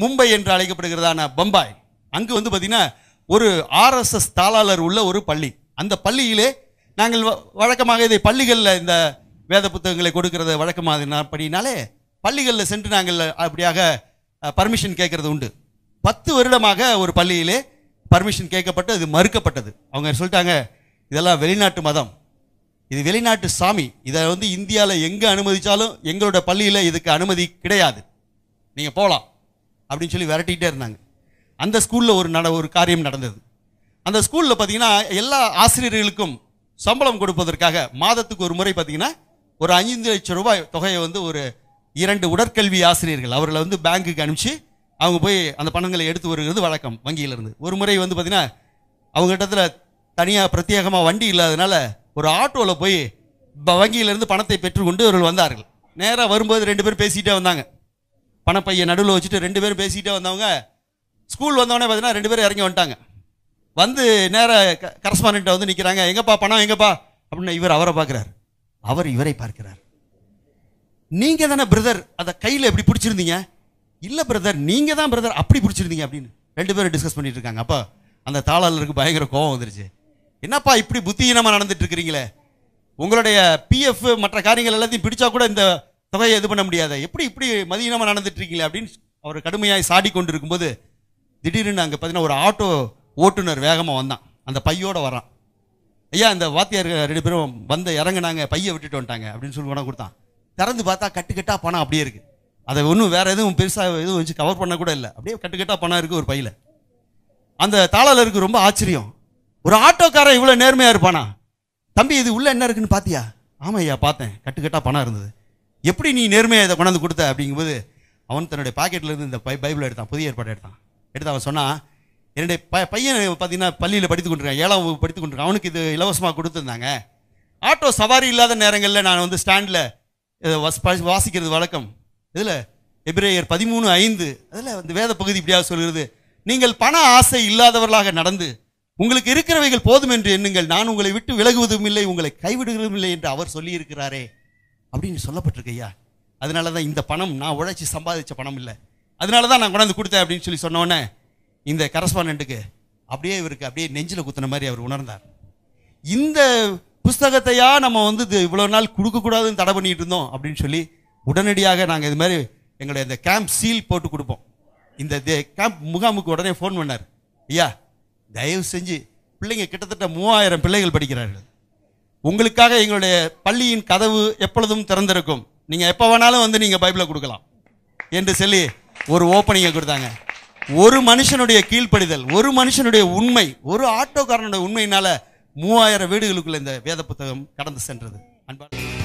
மும்பை என்று அழைக்கப்படுகிறதான பம்பாய் அங்கு வந்து பார்த்தீங்கன்னா ஒரு ஆர்எஸ்எஸ் தாளாளர் உள்ள ஒரு பள்ளி அந்த பள்ளியிலே நாங்கள் வழக்கமாக இதை பள்ளிகளில் இந்த வேத புத்தகங்களை கொடுக்கறது வழக்கமாக அப்படின்னாலே பள்ளிகளில் சென்று நாங்கள் அப்படியாக பர்மிஷன் கேட்கறது உண்டு பத்து வருடமாக ஒரு பள்ளியிலே பர்மிஷன் கேட்கப்பட்டு அது மறுக்கப்பட்டது அவங்க சொல்லிட்டாங்க இதெல்லாம் வெளிநாட்டு மதம் இது வெளிநாட்டு சாமி இதை வந்து இந்தியாவில் எங்கே அனுமதித்தாலும் எங்களோட பள்ளியில் இதுக்கு அனுமதி கிடையாது நீங்கள் போகலாம் அப்படின்னு சொல்லி விரட்டிக்கிட்டே இருந்தாங்க அந்த ஸ்கூலில் ஒரு நட ஒரு காரியம் நடந்தது அந்த ஸ்கூலில் பார்த்தீங்கன்னா எல்லா ஆசிரியர்களுக்கும் சம்பளம் கொடுப்பதற்காக மாதத்துக்கு ஒரு முறை பார்த்தீங்கன்னா ஒரு ஐந்து லட்சம் ரூபாய் தொகையை வந்து ஒரு இரண்டு உடற்கல்வி ஆசிரியர்கள் அவர்களை வந்து பேங்க்குக்கு அனுப்பிச்சு அவங்க போய் அந்த பணங்களை எடுத்து வருகிறது வழக்கம் வங்கியிலேருந்து ஒரு முறை வந்து பார்த்திங்கன்னா அவங்க இடத்துல தனியாக பிரத்யேகமாக வண்டி இல்லாதனால ஒரு ஆட்டோவில் போய் வங்கியிலேருந்து பணத்தை பெற்றுக்கொண்டு இவர்கள் வந்தார்கள் நேராக வரும்போது ரெண்டு பேரும் பேசிக்கிட்டே வந்தாங்க பணப்பையை நடுவில் வச்சுட்டு ரெண்டு பேரும் பேசிக்கிட்டே வந்தவங்க ஸ்கூல் வந்தவொடனே பார்த்தீங்கன்னா ரெண்டு பேரும் இறங்கி வந்துட்டாங்க வந்து நேராக க கரஸ்பாண்ட்டை வந்து நிற்கிறாங்க எங்கப்பா பணம் எங்கப்பா அப்படின்னு இவர் அவரை பார்க்குறாரு அவர் இவரை பார்க்கிறார் நீங்கள் தானே பிரதர் அதை கையில் எப்படி பிடிச்சிருந்தீங்க இல்லை பிரதர் நீங்கள் தான் பிரதர் அப்படி பிடிச்சிருந்தீங்க அப்படின்னு ரெண்டு பேரும் டிஸ்கஸ் பண்ணிட்டு இருக்காங்க அப்போ அந்த தாளாளருக்கு பயங்கர கோபம் வந்துருச்சு என்னப்பா இப்படி புத்தியீனமாக நடந்துட்டு இருக்கிறீங்களே உங்களுடைய பிஎஃப் மற்ற காரியங்கள் எல்லாத்தையும் பிடிச்சா கூட இந்த தொகையை இது பண்ண முடியாத எப்படி இப்படி மதியமாக நடந்துட்டு இருக்கீங்களே அப்படின்னு அவர் கடுமையாக சாடி கொண்டு இருக்கும்போது திடீர்னு அங்கே பார்த்தீங்கன்னா ஒரு ஆட்டோ ஓட்டுநர் வேகமாக வந்தான் அந்த பையோடு வரான் ஐயா இந்த வாத்தியார் ரெண்டு பேரும் வந்து இறங்கினாங்க பையை விட்டுட்டு வந்துட்டாங்க அப்படின்னு சொல்லி பணம் கொடுத்தான் திறந்து பார்த்தா கட்டுக்கட்டாக பணம் அப்படியே இருக்குது அதை ஒன்றும் வேறு எதுவும் பெருசாக எதுவும் வச்சு கவர் பண்ண கூட இல்லை அப்படியே கட்டுக்கட்டாக பணம் இருக்குது ஒரு பையில் அந்த தாளாளருக்கு ரொம்ப ஆச்சரியம் ஒரு ஆட்டோக்காரன் இவ்வளோ நேர்மையாக இருப்பானா தம்பி இது உள்ளே என்ன இருக்குன்னு பார்த்தியா ஆமாம் ஐயா பார்த்தேன் கட்டுக்கட்டாக பணம் இருந்தது எப்படி நீ நேர்மையாக இதை கொண்டாந்து கொடுத்த அப்படிங்கும்போது அவன் தன்னுடைய பாக்கெட்லேருந்து இந்த பை பைபிள் எடுத்தான் புதிய ஏற்பாடு எடுத்தான் எடுத்து அவன் சொன்னான் என்னுடைய ப பையன் பார்த்தீங்கன்னா பள்ளியில் படித்து கொண்டிருக்கான் ஏழாம் வகுப்பு படித்து கொண்டிருக்கான் அவனுக்கு இது இலவசமாக கொடுத்துருந்தாங்க ஆட்டோ சவாரி இல்லாத நேரங்களில் நான் வந்து ஸ்டாண்டில் வாசிக்கிறது வழக்கம் இதில் எபிரேயர் பதிமூணு ஐந்து அதில் அந்த வேத பகுதி இப்படியாக சொல்கிறது நீங்கள் பண ஆசை இல்லாதவர்களாக நடந்து உங்களுக்கு இருக்கிறவைகள் போதும் என்று எண்ணுங்கள் நான் உங்களை விட்டு விலகுவதும் இல்லை உங்களை கைவிடுவதும் இல்லை என்று அவர் சொல்லியிருக்கிறாரே அப்படின்னு சொல்லப்பட்டிருக்கு ஐயா அதனால தான் இந்த பணம் நான் உழைச்சி சம்பாதிச்ச பணம் இல்லை அதனால தான் நான் கொண்டாந்து கொடுத்தேன் அப்படின்னு சொல்லி சொன்னோன்னே இந்த கரஸ்பாண்டண்ட்டுக்கு அப்படியே இவருக்கு அப்படியே நெஞ்சில் குத்துன மாதிரி அவர் உணர்ந்தார் இந்த புஸ்தகத்தையா நம்ம வந்து இது இவ்வளோ நாள் கொடுக்கக்கூடாதுன்னு தடை பண்ணிட்டு இருந்தோம் அப்படின்னு சொல்லி உடனடியாக நாங்கள் இது மாதிரி எங்களுடைய இந்த கேம்ப் சீல் போட்டு கொடுப்போம் இந்த கேம்ப் முகாமுக்கு உடனே ஃபோன் பண்ணார் ஐயா தயவு செஞ்சு பிள்ளைங்க கிட்டத்தட்ட மூவாயிரம் பிள்ளைகள் படிக்கிறார்கள் உங்களுக்காக எங்களுடைய பள்ளியின் கதவு எப்பொழுதும் திறந்திருக்கும் நீங்கள் எப்போ வேணாலும் வந்து நீங்கள் பைபிளை கொடுக்கலாம் என்று சொல்லி ஒரு ஓப்பனிங்கை கொடுத்தாங்க ஒரு மனுஷனுடைய கீழ்ப்படிதல் ஒரு மனுஷனுடைய உண்மை ஒரு ஆட்டோக்காரனுடைய உண்மையினால மூவாயிரம் வீடுகளுக்குள்ள இந்த வேத புத்தகம் கடந்து சென்றது அன்பா